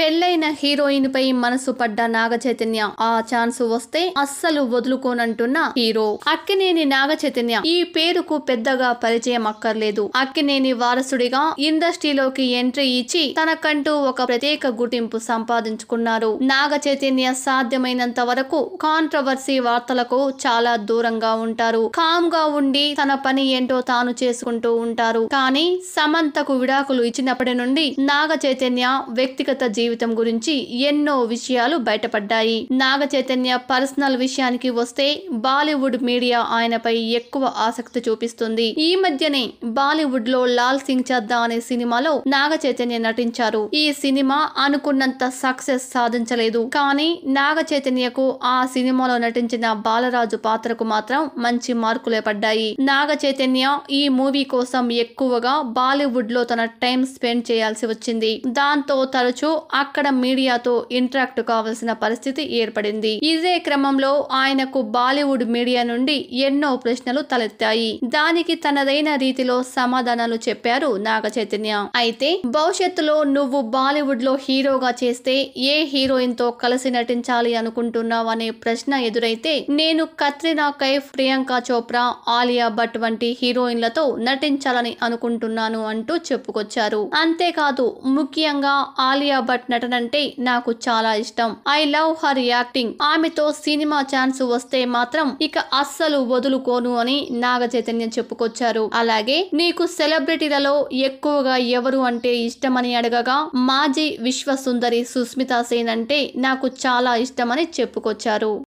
పెళ్లైన హీరోయిన్ పై మనసు పడ్డ నాగచైతన్య ఆ ఛాన్స్ వస్తే అస్సలు వదులుకోనంటున్న హీరో అక్కినేని నాగచైతన్య ఈ పేరుకు పెద్దగా పరిచయం అక్కర్లేదు అక్కినేని వారసుడిగా ఇండస్ట్రీలోకి ఎంట్రీ ఇచ్చి తనకంటూ ఒక ప్రత్యేక గుర్తింపు సంపాదించుకున్నారు నాగచైతన్య సాధ్యమైనంత వరకు కాంట్రవర్సీ వార్తలకు చాలా దూరంగా ఉంటారు కామ్ గా ఉండి తన పని ఏంటో తాను చేసుకుంటూ ఉంటారు కానీ సమంతకు విడాకులు ఇచ్చినప్పటి నుండి నాగ చైతన్య వ్యక్తిగత జీవితం జీవితం గురించి ఎన్నో విషయాలు బయటపడ్డాయి నాగ చైతన్య పర్సనల్ విషయానికి వస్తే బాలీవుడ్ మీడియా ఆయనపై ఎక్కువ ఆసక్తి చూపిస్తుంది ఈ మధ్యనే బాలీవుడ్ లో లాల్ సింగ్ చద్దా అనే సినిమాలో నాగ చైతన్య నటించారు ఈ సినిమా అనుకున్నంత సక్సెస్ సాధించలేదు కానీ నాగ చైతన్యకు ఆ సినిమాలో నటించిన బాలరాజు పాత్రకు మాత్రం మంచి మార్కులే పడ్డాయి నాగ చైతన్య ఈ మూవీ కోసం ఎక్కువగా బాలీవుడ్ లో తన టైం స్పెండ్ చేయాల్సి వచ్చింది దాంతో తరచూ అక్కడ మీడియాతో ఇంటరాక్ట్ కావాల్సిన పరిస్థితి ఏర్పడింది ఇదే క్రమంలో ఆయనకు బాలీవుడ్ మీడియా నుండి ఎన్నో ప్రశ్నలు తలెత్తాయి దానికి తనదైన రీతిలో సమాధానాలు చెప్పారు నాగ చైతన్య అయితే భవిష్యత్తులో నువ్వు బాలీవుడ్ లో హీరోగా చేస్తే ఏ హీరోయిన్ తో కలిసి నటించాలి అనుకుంటున్నావు అనే ప్రశ్న ఎదురైతే నేను కత్రినా కైఫ్ ప్రియాంక చోప్రా ఆలియా భట్ వంటి హీరోయిన్లతో నటించాలని అనుకుంటున్నాను అంటూ చెప్పుకొచ్చారు అంతేకాదు ముఖ్యంగా ఆలియా భట్ నటన అంటే నాకు చాలా ఇష్టం ఐ లవ్ హర్ యాక్టింగ్ ఆమెతో సినిమా ఛాన్స్ వస్తే మాత్రం ఇక అస్సలు వదులుకోను అని నాగ చైతన్య చెప్పుకొచ్చారు అలాగే నీకు సెలబ్రిటీలలో ఎక్కువగా ఎవరు అంటే ఇష్టమని అడగగా మాజీ విశ్వసుందరి సుస్మితా సేన్ అంటే నాకు చాలా ఇష్టమని చెప్పుకొచ్చారు